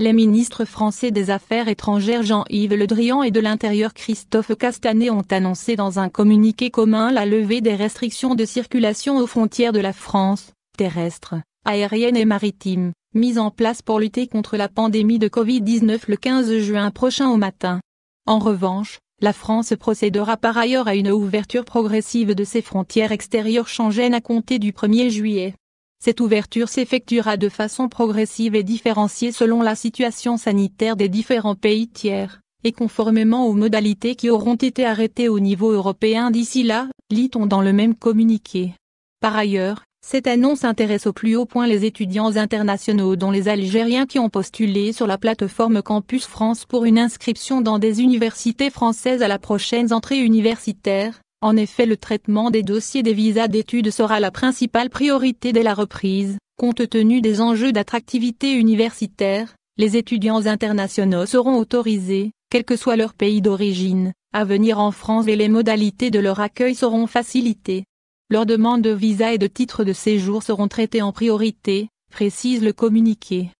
Les ministres français des Affaires étrangères Jean-Yves Le Drian et de l'Intérieur Christophe Castaner ont annoncé dans un communiqué commun la levée des restrictions de circulation aux frontières de la France, terrestre, aérienne et maritime, mises en place pour lutter contre la pandémie de Covid-19 le 15 juin prochain au matin. En revanche, la France procédera par ailleurs à une ouverture progressive de ses frontières extérieures changènes à compter du 1er juillet. Cette ouverture s'effectuera de façon progressive et différenciée selon la situation sanitaire des différents pays tiers, et conformément aux modalités qui auront été arrêtées au niveau européen d'ici là, lit-on dans le même communiqué. Par ailleurs, cette annonce intéresse au plus haut point les étudiants internationaux dont les Algériens qui ont postulé sur la plateforme Campus France pour une inscription dans des universités françaises à la prochaine entrée universitaire, en effet le traitement des dossiers des visas d'études sera la principale priorité dès la reprise, compte tenu des enjeux d'attractivité universitaire, les étudiants internationaux seront autorisés, quel que soit leur pays d'origine, à venir en France et les modalités de leur accueil seront facilitées. Leurs demandes de visa et de titres de séjour seront traitées en priorité, précise le communiqué.